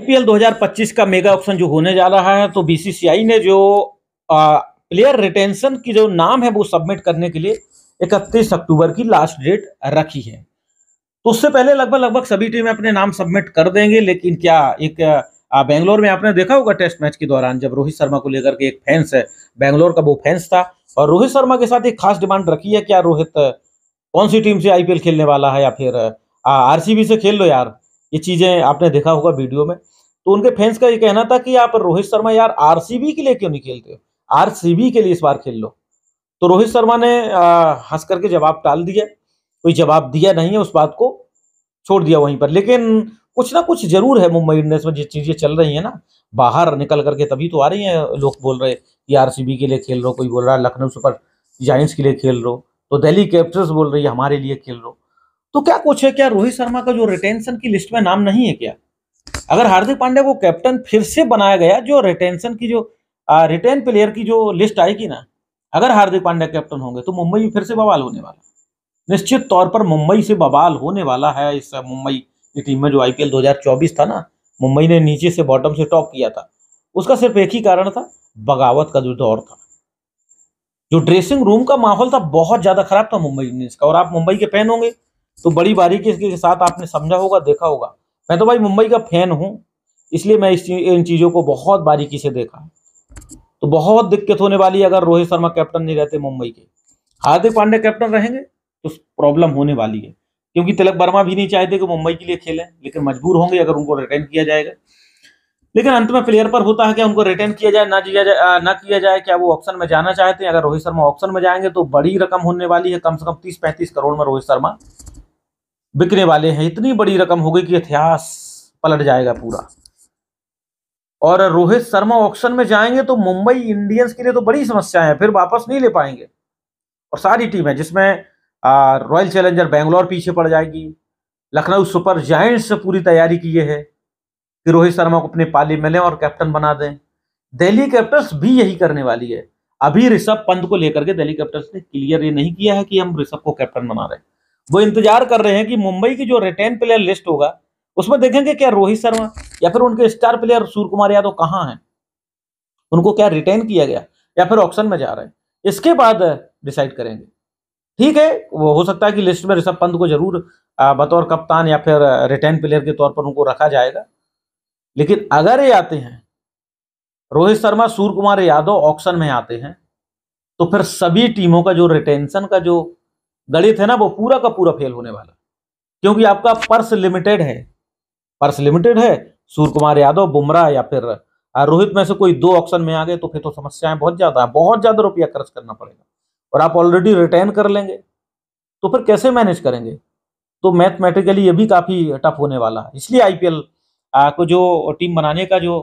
IPL 2025 का mega option जो होने जा रहा है तो बीसीसीआई ने जो आ, प्लेयर रिटेंशन की जो नाम है वो सबमिट करने के लिए 31 अक्टूबर की लास्ट डेट रखी है तो उससे पहले लगभग लगभग सभी टीमें अपने नाम सबमिट कर देंगे लेकिन क्या एक बेंगलोर में आपने देखा होगा टेस्ट मैच के दौरान जब रोहित शर्मा को लेकर के एक फैंस है बेंगलोर का वो फैंस था और रोहित शर्मा के साथ एक खास डिमांड रखी है क्या रोहित कौन सी टीम से आईपीएल खेलने वाला है या फिर आरसीबी से खेल लो यार ये चीजें आपने देखा होगा वीडियो में तो उनके फैंस का ये कहना था कि आप रोहित शर्मा यार आरसीबी के लिए क्यों नहीं खेलते हो आरसीबी के लिए इस बार खेल लो तो रोहित शर्मा ने हंस करके जवाब टाल दिया कोई जवाब दिया नहीं है उस बात को छोड़ दिया वहीं पर लेकिन कुछ ना कुछ जरूर है मुंबई इंडियंस में जो चीजें चल रही है ना बाहर निकल करके तभी तो आ रही है लोग बोल रहे कि आर के लिए खेल रहो कोई बोल रहा है लखनऊ सुपर जाइंट्स के लिए खेल रहो तो दिल्ली कैपिटल्स बोल रही है हमारे लिए खेल रहो तो क्या कुछ है क्या रोहित शर्मा का जो रिटेंशन की लिस्ट में नाम नहीं है क्या अगर हार्दिक पांड्या को कैप्टन फिर से बनाया गया जो रिटेंशन की जो आ, रिटेन प्लेयर की जो लिस्ट आएगी ना अगर हार्दिक पांड्या कैप्टन होंगे तो मुंबई फिर से बवाल होने वाला निश्चित तौर पर मुंबई से बवाल होने वाला है इस मुंबई की टीम में जो आईपीएल 2024 था ना मुंबई ने नीचे से बॉटम से टॉप किया था उसका सिर्फ एक ही कारण था बगावत का जो दौर था जो ड्रेसिंग रूम का माहौल था बहुत ज्यादा खराब था मुंबई इंडियंस का और आप मुंबई के फैन होंगे तो बड़ी बारीकी के साथ आपने समझा होगा देखा होगा मैं तो भाई मुंबई का फैन हूँ इसलिए मैं इस चीज़, इन चीज़ों को बहुत बारीकी से देखा तो बहुत दिक्कत होने वाली है अगर रोहित शर्मा कैप्टन नहीं रहते मुंबई के हार्दिक पांडे कैप्टन रहेंगे तो प्रॉब्लम होने वाली है क्योंकि तिलक वर्मा भी नहीं चाहते कि मुंबई के लिए खेलें लेकिन मजबूर होंगे अगर उनको रिटर्न किया जाएगा लेकिन अंत में प्लेयर पर होता है कि उनको रिटर्न किया जाए ना किया जाए ना किया जाए क्या वो ऑप्शन में जाना चाहते हैं अगर रोहित शर्मा ऑप्शन में जाएंगे तो बड़ी रकम होने वाली है कम से कम तीस पैंतीस करोड़ में रोहित शर्मा बिकने वाले हैं इतनी बड़ी रकम हो गई कि इतिहास पलट जाएगा पूरा और रोहित शर्मा ऑक्शन में जाएंगे तो मुंबई इंडियंस के लिए तो बड़ी समस्या है फिर वापस नहीं ले पाएंगे और सारी टीम है जिसमें रॉयल चैलेंजर बेंगलोर पीछे पड़ जाएगी लखनऊ सुपर जायंट्स से पूरी तैयारी की है कि रोहित शर्मा को अपने पाले में लें और कैप्टन बना दें दिल्ली कैपिटल्स भी यही करने वाली है अभी ऋषभ पंत को लेकर के दिल्ली कैपिटल्स ने क्लियर ये नहीं किया है कि हम ऋषभ को कैप्टन बना रहे हैं वो इंतजार कर रहे हैं कि मुंबई की जो रिटेन प्लेयर लिस्ट होगा उसमें देखेंगे क्या रोहित शर्मा या फिर उनके स्टार प्लेयर सूर्य कुमार यादव कहाँ हैं उनको क्या रिटेन किया गया या फिर ऑप्शन में जा रहे हैं इसके बाद डिसाइड करेंगे ठीक है वो हो सकता है कि लिस्ट में ऋषभ पंत को जरूर बतौर कप्तान या फिर रिटेन प्लेयर के तौर पर उनको रखा जाएगा लेकिन अगर ये आते हैं रोहित शर्मा सूर्य कुमार यादव ऑक्शन में आते हैं तो फिर सभी टीमों का जो रिटेंशन का जो गणित है ना वो पूरा का पूरा फेल होने वाला क्योंकि आपका पर्स लिमिटेड है पर्स लिमिटेड है सूर्य कुमार यादव बुमराह या फिर रोहित में से कोई दो ऑप्शन में आ गए तो फिर तो समस्याएं बहुत ज्यादा है बहुत ज्यादा रुपया खर्च करना पड़ेगा और आप ऑलरेडी रिटर्न कर लेंगे तो फिर कैसे मैनेज करेंगे तो मैथमेटिकली ये भी काफी टफ होने वाला है इसलिए आईपीएल को जो टीम बनाने का जो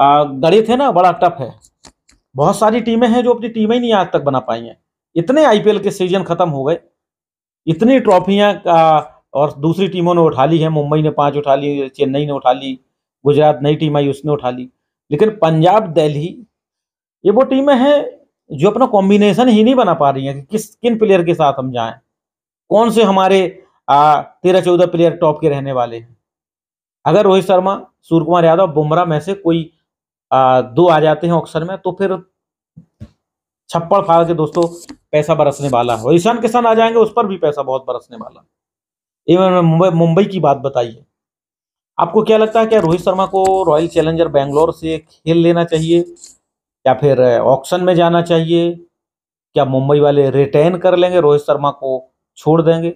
गणित है ना बड़ा टफ है बहुत सारी टीमें हैं जो अपनी टीमें ही नहीं आज तक बना पाई हैं इतने आईपीएल के सीजन खत्म हो गए इतनी ट्रॉफियां और दूसरी टीमों ने उठा ली है मुंबई ने पांच उठा ली चेन्नई ने उठा ली गुजरात नई टीम आई उसने उठा ली लेकिन पंजाब दिल्ली ये वो टीमें हैं जो अपना कॉम्बिनेशन ही नहीं बना पा रही हैं कि किस किन प्लेयर के साथ हम जाएं कौन से हमारे तेरह चौदह प्लेयर टॉप के रहने वाले हैं अगर रोहित शर्मा सूर्य कुमार यादव बुमराह में से कोई आ, दो आ जाते हैं ऑक्शन में तो फिर छप्पड़ फाड़ के दोस्तों पैसा बरसने वाला है और ईशान किसान आ जाएंगे उस पर भी पैसा बहुत बरसने वाला इवन मुंबई मुंबई की बात बताइए आपको क्या लगता है क्या रोहित शर्मा को रॉयल चैलेंजर बैंगलोर से खेल लेना चाहिए या फिर ऑक्शन में जाना चाहिए क्या मुंबई वाले रिटेन कर लेंगे रोहित शर्मा को छोड़ देंगे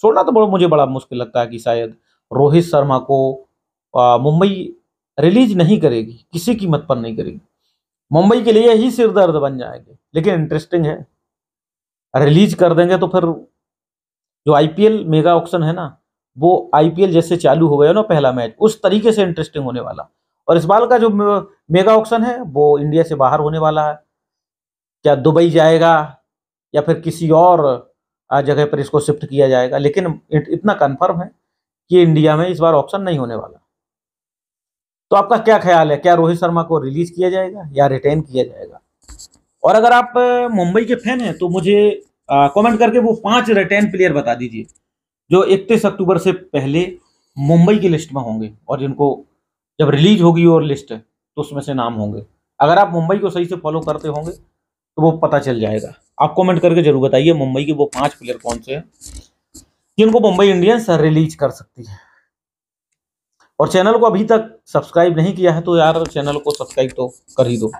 छोड़ना तो बड़ा मुझे बड़ा मुश्किल लगता है कि शायद रोहित शर्मा को मुंबई रिलीज नहीं करेगी किसी कीमत पर नहीं करेगी मुंबई के लिए ही सिर दर्द बन जाएंगे लेकिन इंटरेस्टिंग है रिलीज कर देंगे तो फिर जो आईपीएल मेगा ऑप्शन है ना वो आईपीएल जैसे चालू हो गया ना पहला मैच उस तरीके से इंटरेस्टिंग होने वाला और इस बार का जो मेगा ऑप्शन है वो इंडिया से बाहर होने वाला है क्या दुबई जाएगा या फिर किसी और जगह पर इसको शिफ्ट किया जाएगा लेकिन इतना कंफर्म है कि इंडिया में इस बार ऑप्शन नहीं होने वाला तो आपका क्या ख्याल है क्या रोहित शर्मा को रिलीज किया जाएगा या रिटेन किया जाएगा और अगर आप मुंबई के फैन हैं तो मुझे कमेंट करके वो पांच रिटेन प्लेयर बता दीजिए जो इकतीस अक्टूबर से पहले मुंबई की लिस्ट में होंगे और जिनको जब रिलीज होगी और लिस्ट तो उसमें से नाम होंगे अगर आप मुंबई को सही से फॉलो करते होंगे तो वो पता चल जाएगा आप कमेंट करके जरूर बताइए मुंबई के वो पांच प्लेयर कौन से हैं जिनको मुंबई इंडियंस रिलीज कर सकती है और चैनल को अभी तक सब्सक्राइब नहीं किया है तो यार चैनल को सब्सक्राइब तो कर ही दो